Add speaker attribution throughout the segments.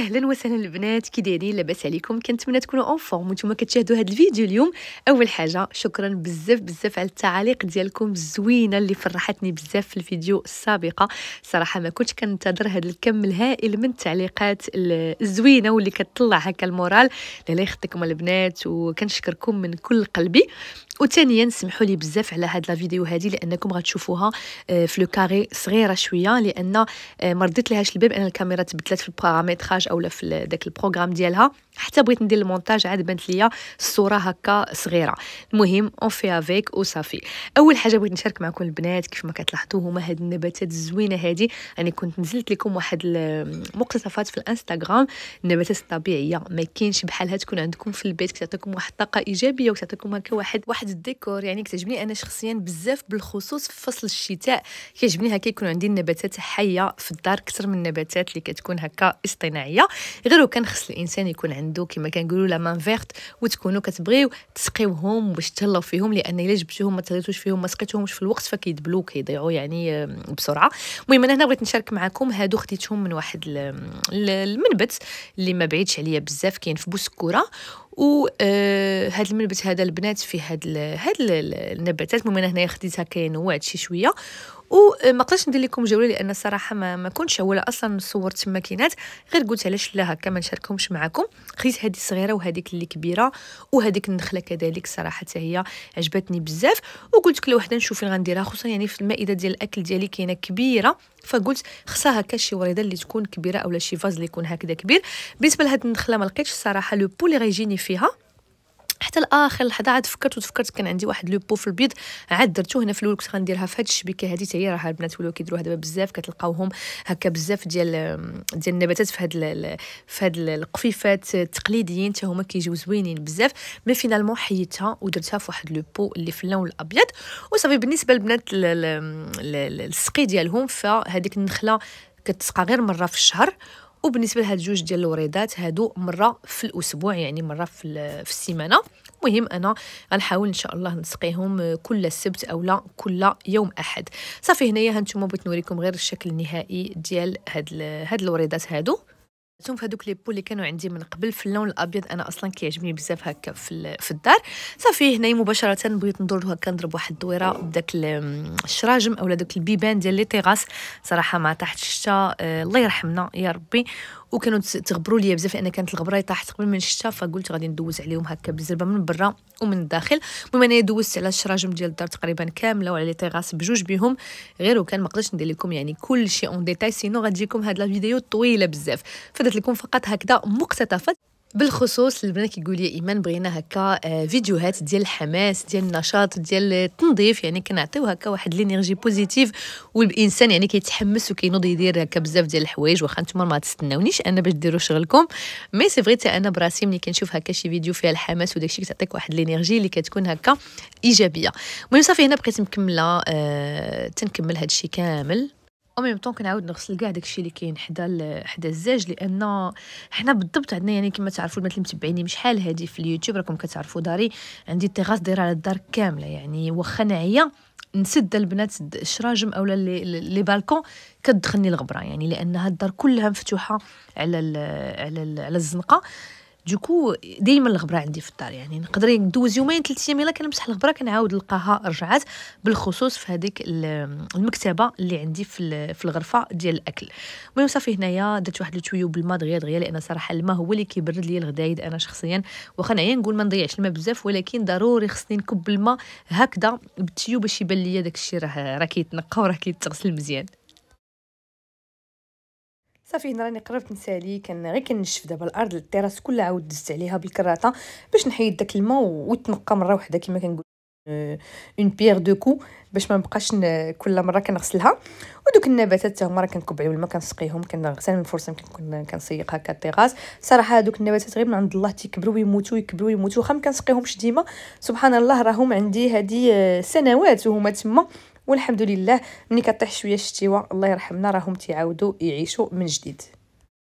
Speaker 1: اهلا وسهلا البنات كي دايرين لاباس عليكم كنتمنى تكونوا اون فورم وانتم كتشاهدوا هذا الفيديو اليوم اول حاجه شكرا بزاف بزاف على التعاليق ديالكم الزوينه اللي فرحتني بزاف في الفيديو السابقه صراحه ما كنتش كنتظر هذا الكم الهائل من التعليقات الزوينه واللي كتطلع هكا المورال الله يخطيكم البنات وكنشكركم من كل قلبي وثانيا سمحوا لي بزاف على هاد لا فيديو هادي لانكم غتشوفوها آه، في لو كاري صغيره شويه لان آه، ما رديت لهاش الباب انا الكاميرا تبدلات في البارامتراج اولا في داك البروغرام ديالها حتى بغيت ندير المونتاج عاد بانت ليا الصوره هكا صغيره المهم اون في افيك وصافي اول حاجه بغيت نشارك معكم البنات كيف ما كتلاحظوا هما هاد النباتات الزوينه هادي انا يعني كنت نزلت لكم واحد المقتطفات في الانستغرام النباتات الطبيعيه ما كاينش بحالها تكون عندكم في البيت كتعطيكم واحد الطاقه ايجابيه وكتعطيكم هكا واحد واحد تزيد الديكور يعني كتعجبني انا شخصيا بزاف بالخصوص في فصل الشتاء كيعجبني هكا يكون عندي النباتات حيه في الدار اكثر من النباتات اللي كتكون هكا اصطناعيه غير وكان خص الانسان يكون عنده كما كنقولوا لا مان فيرت وتكونوا كتبغيو تسقيوهم باش تهلاو فيهم لان الا جبتوهم ما تريتوش فيهم ما سقيتوهمش في الوقت فكيدبلو كيضيعوا يعني آه، بسرعه المهم انا هنا بغيت نشارك معكم هادو خديتهم من واحد المنبت اللي ما بعيدش عليا بزاف كاين في بوسكوره وهاد آه، المنبت هذا البنات فيه هاد هاد النباتات المهم انا هنايا خديتها كاين شي شويه وما قدرتش ندير لكم جوله لان الصراحه ما, ما كنتش ولا اصلا صورت الماكينات غير قلت علاش لا هكا ما نشاركهمش معكم خديت هذه الصغيره وهذيك اللي كبيره وهذيك النخله كذلك صراحه هي عجبتني بزاف وقلت كل وحده نشوف فين غنديرها خصوصا يعني في المائده ديال الاكل ديالي كاينه كبيره فقلت خصها هكا شي وريده اللي تكون كبيره اولا شي فاز اللي يكون هكذا كبير بالنسبه لهاد النخله ما لقيتش الصراحه لو بو اللي غيجيني فيها حتى الاخر لحظه عاد فكرت وتفكرت كان عندي واحد لو في البيض عاد درتو هنا في الاول كنت غنديرها في هاد الشبكه هادي تاعي راها البنات ولاو كيديروها دابا بزاف كتلقاوهم هكا بزاف ديال ديال النباتات في هاد في هاد القفيفات التقليديين حتى هما كيجيو زوينين بزاف مي فينالمون حيدتها ودرتها في واحد لو بو اللي في اللون الابيض وصافي بالنسبه للبنات السقي ديالهم فهذيك النخله كتسقى غير مره في الشهر وبالنسبه لهاد جوج ديال الوريدات هادو مره في الاسبوع يعني مره في, في السيمانه مهم انا غنحاول ان شاء الله نسقيهم آه، كل سبت اولا كل يوم احد صافي هنايا هانتوما بغيت نوريكم غير الشكل النهائي ديال هاد هاد الوريدات هادو درتهم في هذوك لي بول اللي كانوا عندي من قبل في اللون الابيض انا اصلا كيعجبني بزاف هكا في في الدار صافي هنا مباشره بغيت ندور هكا نضرب واحد الدويره أيوه. بداك الشراجم اولا دوك البيبان ديال لي تيغاس صراحه ما تحت الشتا آه، الله يرحمنا يا ربي وكانوا تغبروا ليا بزاف لان كانت الغبره طاحت قبل من الشتا فقلت غادي ندوز عليهم هكا بالزربه من برا ومن الداخل المهم انا دوزت على الشراجم ديال الدار تقريبا كامله وعلى لي تيغاس بجوج بهم غير وكان ما قدرتش ندير لكم يعني كل شيء اون ديتاي سينو غتجيكم هاد لا فيديو طويله بزاف فدرت لكم فقط هكذا مقتطفات بالخصوص البنات كيقول لي ايمان بغينا هكا آه، فيديوهات ديال الحماس ديال النشاط ديال التنظيف يعني كنعطيو هكا واحد لينيرجي بوزيتيف والانسان يعني كيتحمس وكينوض يدير هكا بزاف ديال الحوايج واخا نتوما ما تستناونيش انا باش ديروا شغلكم مي سي فري انا براسي ملي كنشوف هكا شي فيديو فيها الحماس وداكشي كتعطيك واحد لينيرجي اللي كتكون هكا ايجابيه المهم صافي هنا بقيت مكمله أه تنكمل هادشي كامل او ميم طون كنعاود نغسل كاع داكشي اللي كاين حدا حدا الزاج لان حنا بالضبط عندنا يعني كما تعرفوا البنات اللي متبعيني شحال هادي في اليوتيوب راكم كتعرفوا داري عندي تيغاس دايره على الدار كامله يعني واخا نعيا نسد البنات الشراجم اولا لي بالكون كتدخلني الغبره يعني لان هاد الدار كلها مفتوحه على الـ على ال على الزنقه دوكو ديما الغبره عندي في الدار يعني نقدر ندوز يومين ثلاث ايام الا كنمسح الغبره كنعاود نلقاها رجعات بالخصوص في هذيك المكتبه اللي عندي في في الغرفه ديال الاكل المهم صافي هنايا درت واحد التويو بالماء دغيا دغيا لان صراحه الماء هو اللي كيبرد لي الغدايد انا شخصيا واخا نعيا نقول ما نضيعش الماء بزاف ولكن ضروري خصني نكب الماء هكذا بالتيو باش يبان لي داكشي راه راه كيتنقى وراه كيتغسل مزيان صافي هنا راني قربت نسالي كان غير كنشف دابا الارض التراس كلها عاود دزت عليها بالكراطه باش نحيد داك الماء وتنقى مره واحده كما كنقول اون بيغ دو كو باش ما نبقاش كل مره كنغسلها ودوك النباتات حتى هما راه كنكب عليهم الماء كنسقيهم كنغسل من فرصه يمكن كنسيق هكا التيغاز صراحه دوك النباتات غير من عند الله تيكبروا ويموتوا يكبروا ويموتوا واخا ما كنسقيهمش ديما سبحان الله راهم عندي هذه آه، سنوات وهما تما والحمد لله ملي كطيح شويه الشتيوه الله يرحمنا راهم تيعاودوا يعيشوا من جديد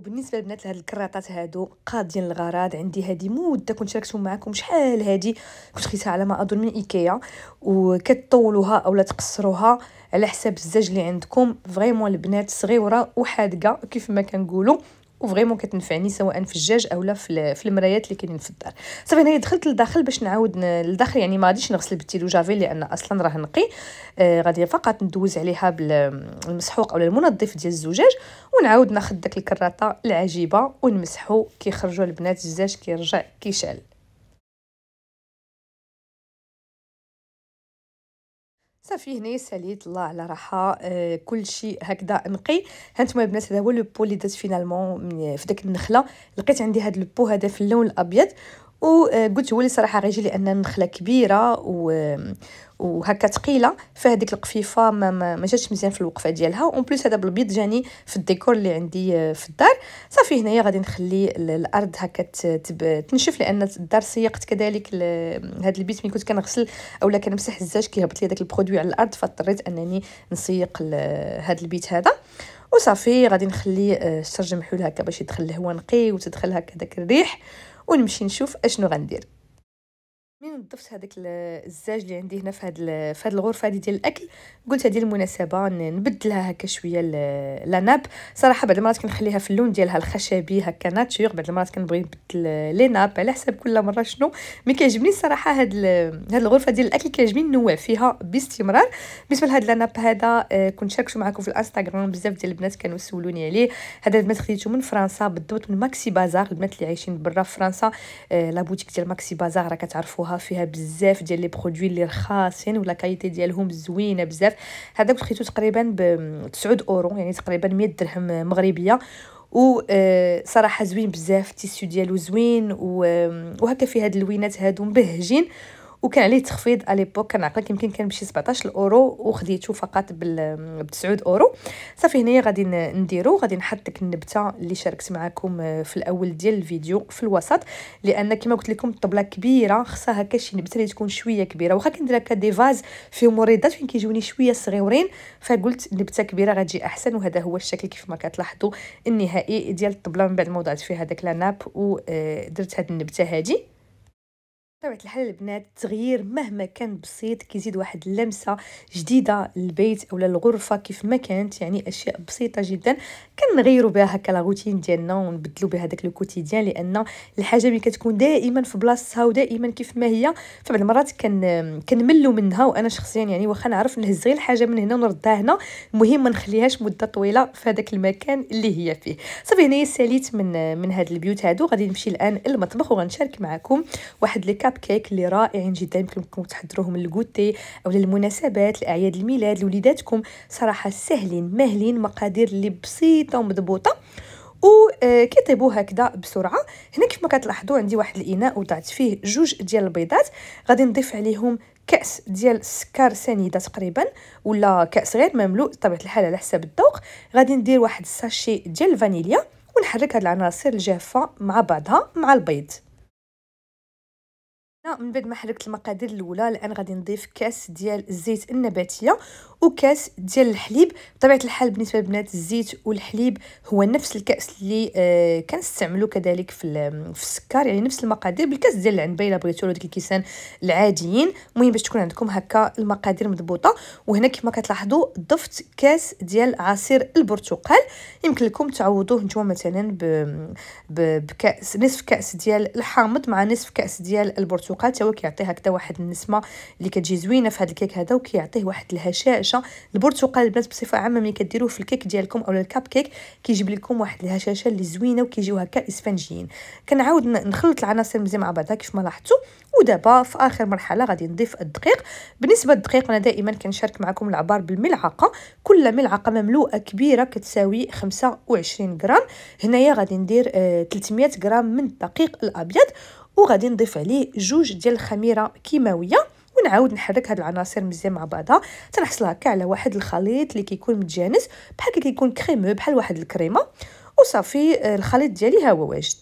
Speaker 1: وبالنسبه البنات لهاد الكراطات هادو قاضيين الغراض عندي هادي مده كنت شاركتهم معكم شحال هادي كنت خيتها على ما اظن من ايكيا وكتطولوها اولا تقصروها على حساب الزاج اللي عندكم فريمون البنات صغيره وحادقه كيف ما كنقولوا وفريمون كتنفعني سواء في الجاج اولا في, في المرايات اللي كاينين في الدار صافي هنايا دخلت لداخل باش نعاود لداخل يعني ما غاديش نغسل بالتيلو جافي لان اصلا راه نقي آه غادي فقط ندوز عليها بالمسحوق اولا المنظف ديال الزجاج ونعاود ناخذ داك الكراطه العجيبه ونمسحو كيخرجوا البنات الزجاج كيرجع كيشعل صافي هنايا ساليت الله على راحه آه كل شيء هكذا نقي هانتوما البنات هذا هو لو بو اللي درت فينالمون في داك النخله لقيت عندي هاد البو هذا في اللون الابيض وقلت آه، هو اللي صراحه غيجي لان النخله كبيره و وهكا ثقيله فهذيك القفيفه ما, ما, جاتش مزيان في الوقفه ديالها اون بليس هذا بالبيض جاني في الديكور اللي عندي آه، في الدار صافي هنايا غادي نخلي الارض هكا تنشف لان الدار سيقت كذلك هذا البيت ملي كنت كنغسل اولا كنمسح الزاج كيهبط لي داك البرودوي على الارض فاضطريت انني نسيق هذا البيت هذا وصافي غادي نخلي آه، الشرج محول هكا باش يدخل الهواء نقي وتدخل هكا داك الريح ونمشي نشوف اشنو غندير نظفت هذاك الزاج اللي عندي هنا في هاد في هاد الغرفه هذه ديال الاكل قلت هذه المناسبه نبدلها هكا شويه لا ناب صراحه بعد المرات كنخليها في اللون ديالها الخشبي هكا ناتشور بعد المرات كنبغي نبدل لي ناب على حسب كل مره شنو مي كيعجبني الصراحه هاد هاد الغرفه ديال الاكل كيعجبني نوع فيها باستمرار بالنسبه لهاد لا ناب هذا آه، كنت شاركته معكم في الانستغرام بزاف ديال البنات كانوا سولوني عليه هذا البنات خديته من فرنسا بالضبط من ماكسي بازار البنات اللي عايشين برا فرنسا فرنسا آه، لابوتيك ديال ماكسي بازار راه كتعرفوها فيها فيها بزاف ديال لي برودوي اللي رخاصين ولا كاليتي ديالهم زوينه بزاف هذاك لقيتو تقريبا ب 9 اورو يعني تقريبا 100 درهم مغربيه و آه، صراحه زوين بزاف التيسيو ديالو زوين وهكا في هاد اللوينات هادو مبهجين وكان عليه تخفيض على ليبوك كنعقلك يمكن كان بشي 17 اورو وخديته فقط ب 9 اورو صافي هنايا غادي نديرو غادي نحط ديك النبته اللي شاركت معكم آه، في الاول ديال الفيديو في الوسط لان كما قلت لكم الطبله كبيره خصها هكا شي نبته اللي تكون شويه كبيره واخا كندير هكا دي فاز فيهم وريضات فين كيجوني شويه صغيورين فقلت نبته كبيره غتجي احسن وهذا هو الشكل كيف ما كتلاحظوا النهائي ديال الطبله من بعد ما وضعت فيها داك لاناب ودرت هاد النبته هذه بطبيعة الحال البنات التغيير مهما كان بسيط كيزيد واحد اللمسة جديدة للبيت أو للغرفة كيف ما كانت يعني أشياء بسيطة جدا كنغيروا بها هكا لا روتين ديالنا ونبدلوا بها داك لو كوتيديان لان الحاجه ملي كتكون دائما في بلاصتها ودائما كيف ما هي فبعض المرات كن كنملوا منها وانا شخصيا يعني واخا نعرف نهز غير الحاجه من هنا ونردها هنا المهم ما نخليهاش مده طويله في هذاك المكان اللي هي فيه صافي هنايا ساليت من من هاد البيوت هادو غادي نمشي الان المطبخ وغنشارك معكم واحد لي كاب كيك اللي رائعين جدا يمكنكم تحضروهم للكوتي او للمناسبات لاعياد الميلاد لوليداتكم صراحه ساهلين ماهلين مقادير اللي بسيط جدا مضبوطه آه، كيطيبو هكذا بسرعه هنا كيف ما كتلاحظوا عندي واحد الاناء وضعت فيه جوج ديال البيضات غادي نضيف عليهم كاس ديال السكر سنيده تقريبا ولا كاس غير مملوء بطبيعه الحال على حسب الذوق غادي ندير واحد الساشي ديال الفانيليا ونحرك هاد العناصر الجافه مع بعضها مع البيض من بعد ما حركت المقادير الاولى الان غادي نضيف كاس ديال الزيت النباتيه وكاس ديال الحليب بطبيعه الحال بالنسبه للبنات الزيت والحليب هو نفس الكاس اللي آه كنستعملو كذلك في في السكر يعني نفس المقادير بالكاس ديال العنبه الا بغيتو ولا ديك الكيسان العاديين المهم باش تكون عندكم هكا المقادير مضبوطه وهنا كما كتلاحظوا ضفت كاس ديال عصير البرتقال يمكن لكم تعوضوه نتوما مثلا ب... ب... بكاس نصف كاس ديال الحامض مع نصف كاس ديال البرتقال الفوقات تا هو كيعطيها هكذا واحد النسمه اللي كتجي زوينه في هذا الكيك هذا وكيعطيه واحد الهشاشه البرتقال البنات بصفه عامه ملي كديروه في الكيك ديالكم اولا الكاب كيك كيجيب لكم واحد الهشاشه اللي زوينه وكيجيو هكا اسفنجيين كنعاود نخلط العناصر مزيان مع بعضها كيف ما لاحظتوا ودابا في اخر مرحله غادي نضيف الدقيق بالنسبه للدقيق انا دائما كنشارك معكم العبار بالملعقه كل ملعقه مملوءه كبيره كتساوي 25 غرام هنايا غادي ندير 300 آه، غرام من الدقيق الابيض وغادي نضيف عليه جوج ديال الخميره كيماويه ونعاود نحرك هاد العناصر مزيان مع بعضها تنحصل هكا على واحد الخليط اللي كيكون متجانس بحال كيكون كريمو بحال واحد الكريمه وصافي آه، الخليط ديالي ها هو واجد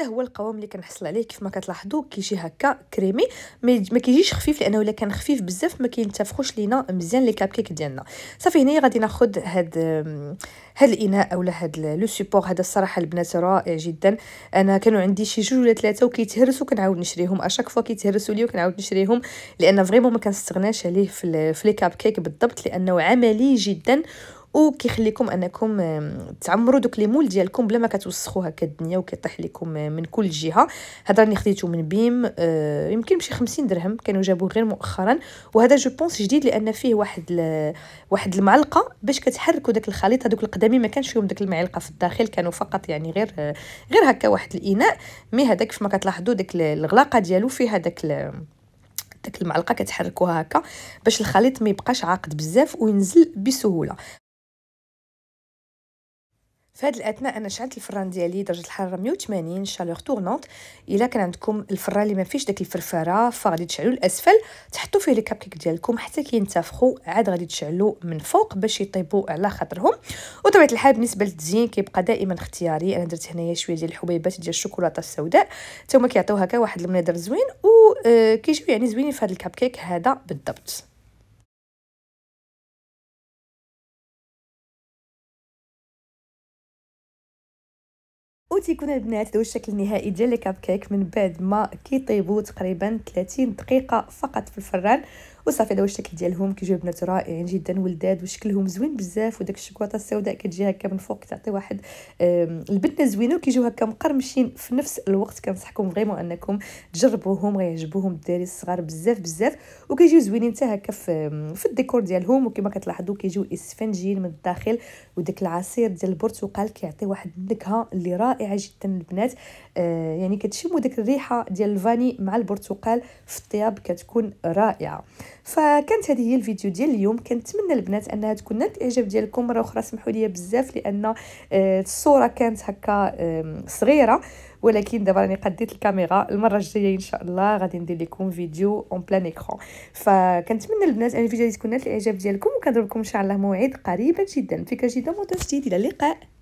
Speaker 1: هذا هو القوام اللي كنحصل عليه كيف ما كتلاحظوا كيجي هكا كريمي ما كيجيش خفيف لانه الا كان خفيف بزاف ما كينتفخوش لينا مزيان لي كاب كيك ديالنا صافي هنايا غادي ناخذ هاد هاد الاناء اولا هاد لو سيبور هذا الصراحه البنات رائع جدا انا كانوا عندي شي جوج ولا ثلاثه وكيتهرسوا كنعاود نشريهم اشاك فوا كيتهرسوا لي وكنعاود نشريهم لان فريمون ما كنستغناش عليه في لي كاب كيك بالضبط لانه عملي جدا وكيخليكم انكم تعمروا دوك لي مول ديالكم بلا ما كتوسخوا هكا الدنيا وكيطيح لكم من كل جهه هذا راني خديته من بيم آه يمكن بشي 50 درهم كانوا جابوه غير مؤخرا وهذا جو بونس جديد لان فيه واحد ل... واحد المعلقه باش كتحركوا داك الخليط هذوك القدامي ما كانش فيهم داك المعلقه في الداخل كانوا فقط يعني غير آه، غير هكا واحد الاناء مي هذاك كيف ما كتلاحظوا داك الغلاقه ديالو فيها داك ل... ديك المعلقه كتحركوها هكا باش الخليط ما يبقاش عاقد بزاف وينزل بسهوله في هذه الاثناء انا شعلت الفران ديالي درجه الحراره 180 شالور تورنونت الا كان عندكم الفران اللي ما فيش داك الفرفره فغادي تشعلوا الاسفل تحطوا فيه لي كابكيك ديالكم حتى كينتفخوا عاد غادي تشعلوا من فوق باش يطيبوا على خاطرهم وطبيعه الحال بالنسبه للتزيين كيبقى دائما اختياري انا درت هنايا شويه ديال الحبيبات ديال الشوكولاته السوداء حتى هما كيعطيو هكا واحد المنظر زوين وكيجيو آه، يعني زوينين في هذا الكابكيك هذا بالضبط وتيكون البنات هو الشكل النهائي ديال كاب كيك من بعد ما كيطيبوا تقريبا 30 دقيقه فقط في الفران وصافي هذا الشكل ديالهم كيجيو بنات رائعين جدا ولداد وشكلهم زوين بزاف وداك الشكواطه السوداء كتجي هكا من فوق كتعطي واحد البنه زوينه وكيجيو هكا مقرمشين في نفس الوقت كنصحكم فريمون انكم تجربوهم غيعجبوهم الدراري الصغار بزاف بزاف وكيجيو زوينين حتى هكا في, في الديكور ديالهم وكما كتلاحظوا كيجيو اسفنجيين من الداخل وداك العصير ديال البرتقال كيعطي واحد النكهه اللي رائعه جدا البنات آه، يعني كتشموا داك الريحه ديال الفاني مع البرتقال في الطياب كتكون رائعه فكانت هذه هي الفيديو ديال اليوم كنتمنى البنات انها تكون نالت الاعجاب ديالكم مره اخرى سمحوا لي بزاف لان آه، الصوره كانت هكا صغيره ولكن دابا راني قديت الكاميرا المره الجايه ان شاء الله غادي ندير لكم فيديو اون بلان ايكرون فكنتمنى البنات ان الفيديو تكون نالت الاعجاب ديالكم وكنضرب لكم ان شاء الله موعد قريبا جدا فيك جديده موضوع جديد الى اللقاء